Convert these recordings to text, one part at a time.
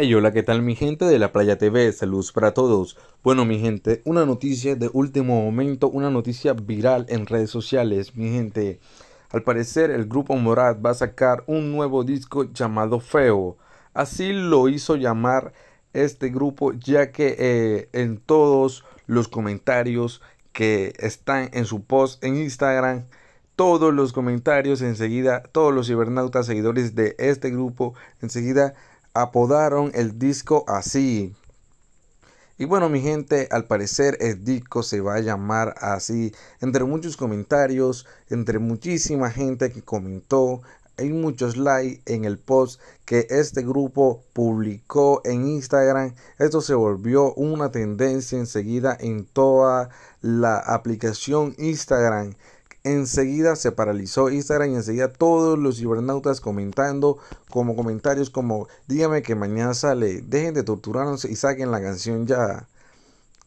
Hey hola, ¿qué tal mi gente de la Playa TV? Saludos para todos. Bueno mi gente, una noticia de último momento, una noticia viral en redes sociales, mi gente. Al parecer el grupo Morat va a sacar un nuevo disco llamado Feo. Así lo hizo llamar este grupo ya que eh, en todos los comentarios que están en su post en Instagram todos los comentarios enseguida, todos los cibernautas seguidores de este grupo enseguida apodaron el disco así. Y bueno, mi gente, al parecer el disco se va a llamar así. Entre muchos comentarios, entre muchísima gente que comentó, hay muchos likes en el post que este grupo publicó en Instagram. Esto se volvió una tendencia enseguida en toda la aplicación Instagram enseguida se paralizó Instagram y enseguida todos los cibernautas comentando como comentarios como dígame que mañana sale, dejen de torturarnos y saquen la canción ya.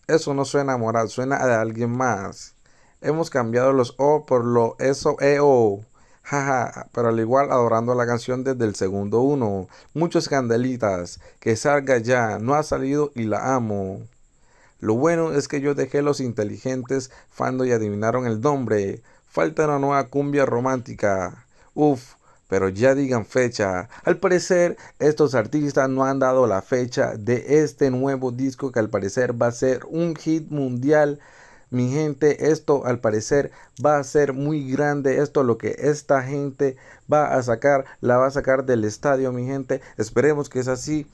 Eso no suena moral, suena a alguien más. Hemos cambiado los O por lo eso e o. Jaja, pero al igual adorando la canción desde el segundo uno. Muchos candelitas, que salga ya, no ha salido y la amo. Lo bueno es que yo dejé los inteligentes fando y adivinaron el nombre. Falta una nueva cumbia romántica. Uf, pero ya digan fecha. Al parecer, estos artistas no han dado la fecha de este nuevo disco que al parecer va a ser un hit mundial. Mi gente, esto al parecer va a ser muy grande. Esto lo que esta gente va a sacar, la va a sacar del estadio, mi gente. Esperemos que es así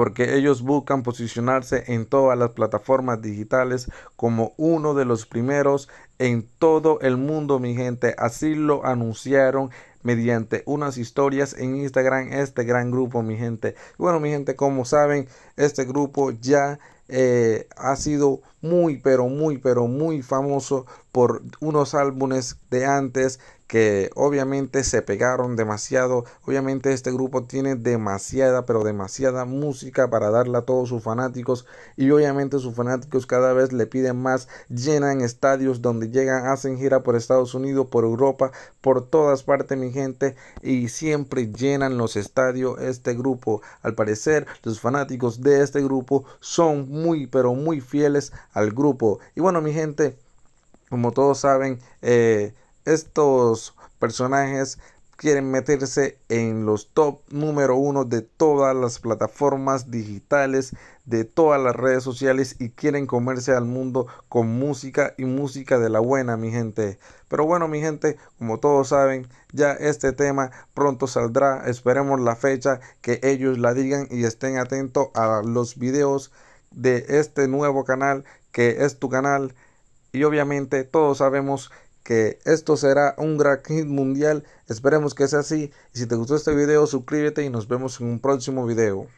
porque ellos buscan posicionarse en todas las plataformas digitales como uno de los primeros en todo el mundo, mi gente. Así lo anunciaron mediante unas historias en Instagram este gran grupo mi gente bueno mi gente como saben este grupo ya eh, ha sido muy pero muy pero muy famoso por unos álbumes de antes que obviamente se pegaron demasiado. Obviamente este grupo tiene demasiada, pero demasiada música para darle a todos sus fanáticos. Y obviamente sus fanáticos cada vez le piden más, llenan estadios donde llegan, hacen gira por Estados Unidos, por Europa, por todas partes mi gente. Y siempre llenan los estadios este grupo. Al parecer los fanáticos de este grupo son muy, pero muy fieles al grupo. Y bueno mi gente. Como todos saben, eh, estos personajes quieren meterse en los top número uno de todas las plataformas digitales, de todas las redes sociales y quieren comerse al mundo con música y música de la buena, mi gente. Pero bueno, mi gente, como todos saben, ya este tema pronto saldrá. Esperemos la fecha que ellos la digan y estén atentos a los videos de este nuevo canal que es tu canal y obviamente todos sabemos que esto será un gran hit mundial, esperemos que sea así y si te gustó este video suscríbete y nos vemos en un próximo video.